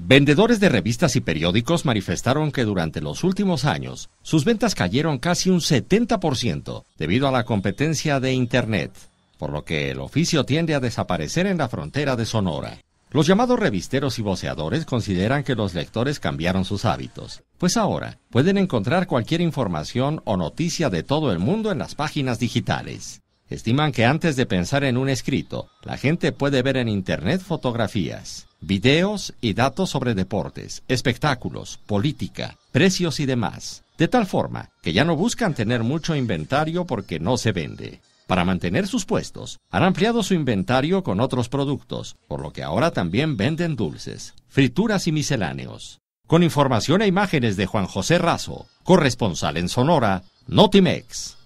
Vendedores de revistas y periódicos manifestaron que durante los últimos años sus ventas cayeron casi un 70% debido a la competencia de Internet, por lo que el oficio tiende a desaparecer en la frontera de Sonora. Los llamados revisteros y voceadores consideran que los lectores cambiaron sus hábitos, pues ahora pueden encontrar cualquier información o noticia de todo el mundo en las páginas digitales. Estiman que antes de pensar en un escrito, la gente puede ver en Internet fotografías, videos y datos sobre deportes, espectáculos, política, precios y demás, de tal forma que ya no buscan tener mucho inventario porque no se vende. Para mantener sus puestos, han ampliado su inventario con otros productos, por lo que ahora también venden dulces, frituras y misceláneos. Con información e imágenes de Juan José Razo, corresponsal en Sonora, Notimex.